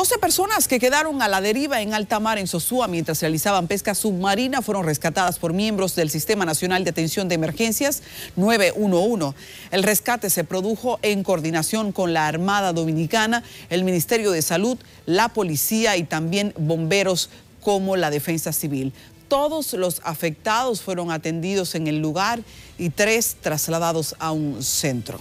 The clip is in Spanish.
12 personas que quedaron a la deriva en alta mar en Sosúa mientras realizaban pesca submarina fueron rescatadas por miembros del Sistema Nacional de Atención de Emergencias 911. El rescate se produjo en coordinación con la Armada Dominicana, el Ministerio de Salud, la Policía y también bomberos como la Defensa Civil. Todos los afectados fueron atendidos en el lugar y tres trasladados a un centro.